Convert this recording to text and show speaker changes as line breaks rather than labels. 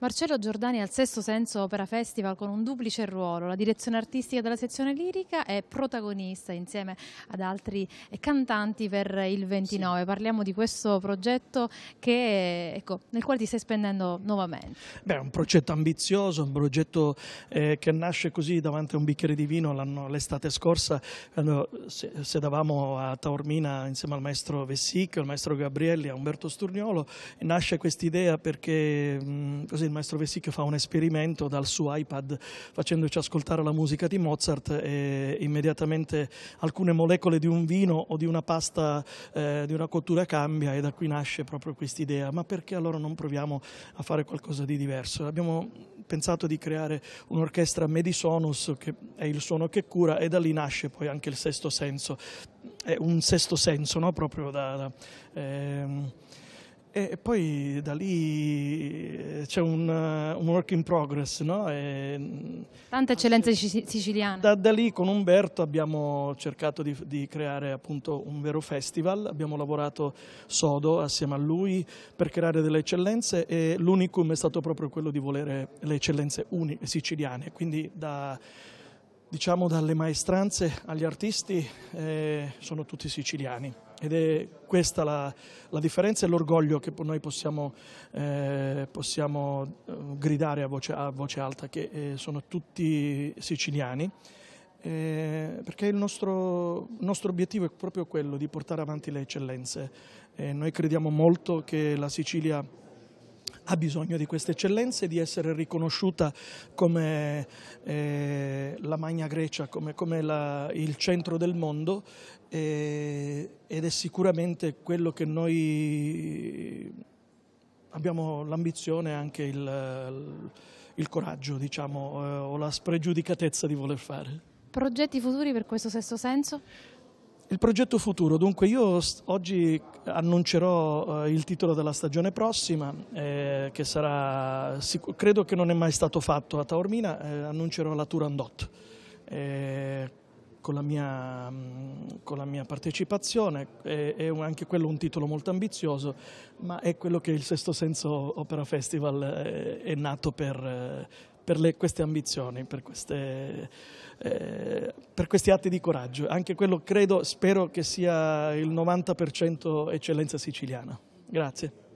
Marcello Giordani al Sesto Senso Opera Festival con un duplice ruolo, la direzione artistica della sezione lirica e protagonista insieme ad altri cantanti per il 29. Sì. Parliamo di questo progetto che, ecco, nel quale ti stai spendendo nuovamente. Beh, è un progetto ambizioso, un progetto eh, che nasce così davanti a un bicchiere di vino l'estate scorsa, quando sedavamo a Taormina insieme al maestro Vessicchio, al maestro Gabrielli, a Umberto Sturniolo, nasce questa idea perché mh, mm, così il maestro Vessicchio fa un esperimento dal suo iPad facendoci ascoltare la musica di Mozart e immediatamente alcune molecole di un vino o di una pasta, eh, di una cottura cambia e da qui nasce proprio quest'idea, ma perché allora non proviamo a fare qualcosa di diverso? Abbiamo pensato di creare un'orchestra Medisonus che è il suono che cura e da lì nasce poi anche il sesto senso, è un sesto senso no? proprio da... da ehm, e poi da lì c'è un, eh, un, work in progress. No? E, mm, Tante eccellenze siciliane. Da, da, lì con Umberto abbiamo cercato di, di, creare appunto un vero festival, abbiamo lavorato sodo assieme a lui per creare delle eccellenze e l'unicum è stato proprio quello di volere le eccellenze siciliane, quindi da diciamo dalle maestranze agli artisti eh, sono tutti siciliani ed è questa la, la differenza e l'orgoglio che noi possiamo, eh, possiamo eh, gridare a voce, a voce, alta che eh, sono tutti siciliani eh, perché il nostro, il nostro, obiettivo è proprio quello di portare avanti le eccellenze eh, noi crediamo molto che la Sicilia ha bisogno di queste eccellenze di essere riconosciuta come eh, la Magna Grecia, come, come la, il centro del mondo eh, ed è sicuramente quello che noi abbiamo l'ambizione e anche il, il coraggio diciamo, eh, o la spregiudicatezza di voler fare. Progetti futuri per questo sesto senso? Il progetto futuro, dunque io oggi annuncerò eh, il titolo della stagione prossima eh, che sarà, credo che non è mai stato fatto a Taormina, eh, annuncerò la Turandot eh, con la, mia, mm, con, la mia, partecipazione, è, è anche quello un titolo molto ambizioso ma è quello che il Sesto Senso Opera Festival eh, è nato per, eh, per le, queste ambizioni, per, queste, eh, per, questi atti di coraggio. Anche quello credo, spero che sia il 90% eccellenza siciliana. Grazie.